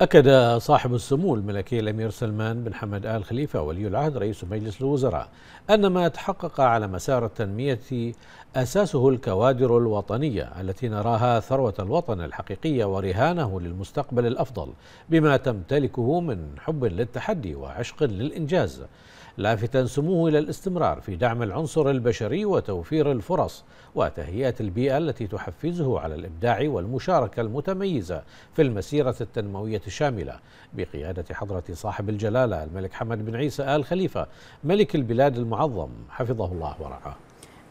أكد صاحب السمو الملكي الأمير سلمان بن حمد آل خليفة ولي العهد رئيس مجلس الوزراء أن ما تحقق على مسار التنمية أساسه الكوادر الوطنية التي نراها ثروة الوطن الحقيقية ورهانه للمستقبل الأفضل بما تمتلكه من حب للتحدي وعشق للإنجاز لافتا سموه إلى الاستمرار في دعم العنصر البشري وتوفير الفرص وتهيئة البيئة التي تحفزه على الإبداع والمشاركة المتميزة في المسيرة التنموية شاملة بقيادة حضرة صاحب الجلالة الملك حمد بن عيسى آل خليفة ملك البلاد المعظم حفظه الله ورعاه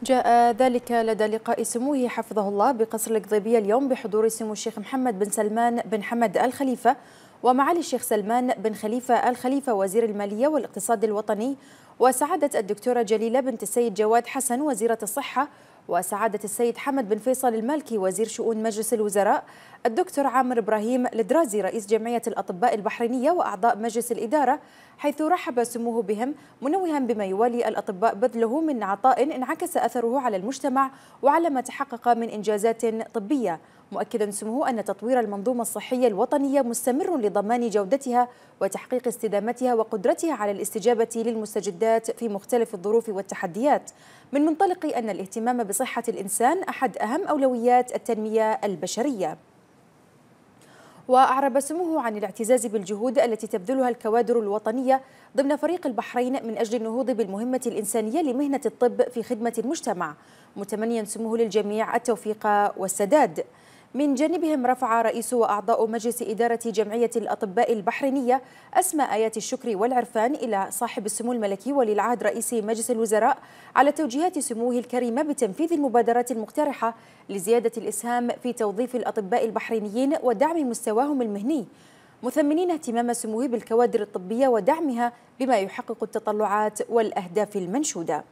جاء ذلك لدى لقاء سموه حفظه الله بقصر القضيبية اليوم بحضور سمو الشيخ محمد بن سلمان بن حمد آل خليفة ومعالي الشيخ سلمان بن خليفة آل خليفة وزير المالية والاقتصاد الوطني وسعادة الدكتورة جليلة بنت السيد جواد حسن وزيرة الصحة وسعادة السيد حمد بن فيصل المالكي وزير شؤون مجلس الوزراء الدكتور عامر إبراهيم الدرازي رئيس جمعية الأطباء البحرينية وأعضاء مجلس الإدارة حيث رحب سموه بهم منوها بما يوالي الأطباء بذله من عطاء انعكس أثره على المجتمع وعلى ما تحقق من إنجازات طبية مؤكدا سموه أن تطوير المنظومة الصحية الوطنية مستمر لضمان جودتها وتحقيق استدامتها وقدرتها على الاستجابة للمستجدات في مختلف الظروف والتحديات من منطلق أن الاهتمام بصحة الإنسان أحد أهم أولويات التنمية البشرية وأعرب سموه عن الاعتزاز بالجهود التي تبذلها الكوادر الوطنية ضمن فريق البحرين من أجل النهوض بالمهمة الإنسانية لمهنة الطب في خدمة المجتمع متمنيا سموه للجميع التوفيق والسداد من جانبهم رفع رئيس وأعضاء مجلس إدارة جمعية الأطباء البحرينية أسماء آيات الشكر والعرفان إلى صاحب السمو الملكي ولي العهد رئيس مجلس الوزراء على توجيهات سموه الكريمة بتنفيذ المبادرات المقترحة لزيادة الإسهام في توظيف الأطباء البحرينيين ودعم مستواهم المهني مثمنين اهتمام سموه بالكوادر الطبية ودعمها بما يحقق التطلعات والأهداف المنشودة